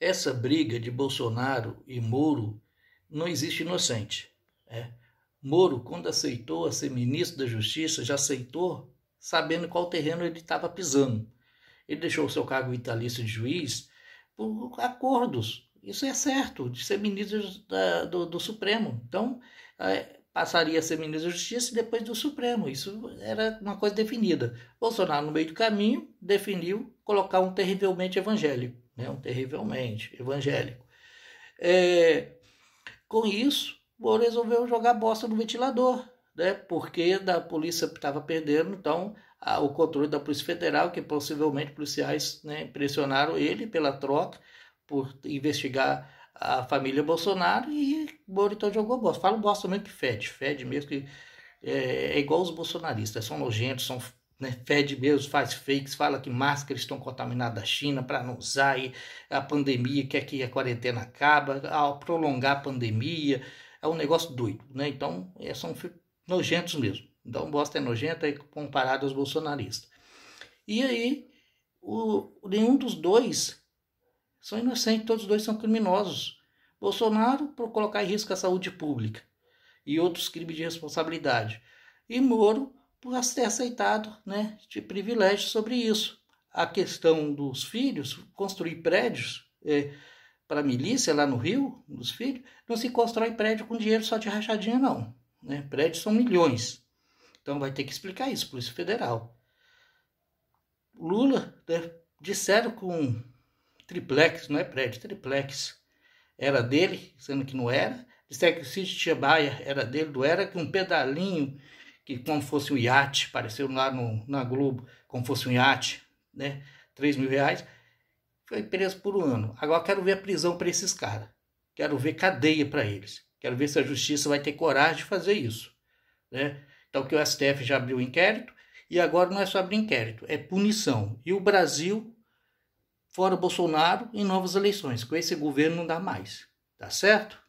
Essa briga de Bolsonaro e Moro não existe inocente. Né? Moro, quando aceitou a ser ministro da Justiça, já aceitou sabendo qual terreno ele estava pisando. Ele deixou o seu cargo vitalício de juiz por acordos. Isso é certo, de ser ministro da, do, do, Supremo. Então, é, passaria a ser ministro da Justiça e depois do Supremo. Isso era uma coisa definida. Bolsonaro, no meio do caminho, definiu colocar um terrivelmente evangélico né? um terrivelmente evangélico. É, com isso, Moro resolveu jogar bosta no ventilador, né? porque da polícia estava perdendo, então a, o controle da Polícia Federal, que possivelmente policiais né, pressionaram ele pela troca, por investigar a família Bolsonaro, e Moro então jogou bosta. Falo bosta mesmo que fede, fede mesmo que é, é igual os bolsonaristas, são nojentos, são né, fede mesmo, faz fakes, fala que máscaras estão contaminadas da China para não usar e a pandemia quer que a quarentena acaba, ao prolongar a pandemia, é um negócio doido, né? Então, é, são nojentos mesmo. Então, bosta é nojenta comparado aos bolsonaristas. E aí, o, nenhum dos dois são inocentes, todos dois são criminosos. Bolsonaro por colocar em risco a saúde pública e outros crimes de responsabilidade. E Moro por ter aceitado né, de privilégio sobre isso. A questão dos filhos, construir prédios é, para a milícia lá no Rio, dos filhos, não se constrói prédio com dinheiro só de rachadinha, não. Né? Prédios são milhões. Então vai ter que explicar isso, Polícia Federal. Lula né, disseram com triplex, não é prédio, triplex, era dele, sendo que não era. Disseram que o sítio Tietbaia era dele, não era, que um pedalinho que como fosse um iate, apareceu lá no, na Globo, como fosse um iate, né? 3 mil reais, foi preso por um ano. Agora quero ver a prisão para esses caras. Quero ver cadeia para eles. Quero ver se a justiça vai ter coragem de fazer isso. Né? Então que o STF já abriu o inquérito e agora não é só abrir inquérito, é punição. E o Brasil, fora Bolsonaro, em novas eleições. Com esse governo não dá mais. Tá certo?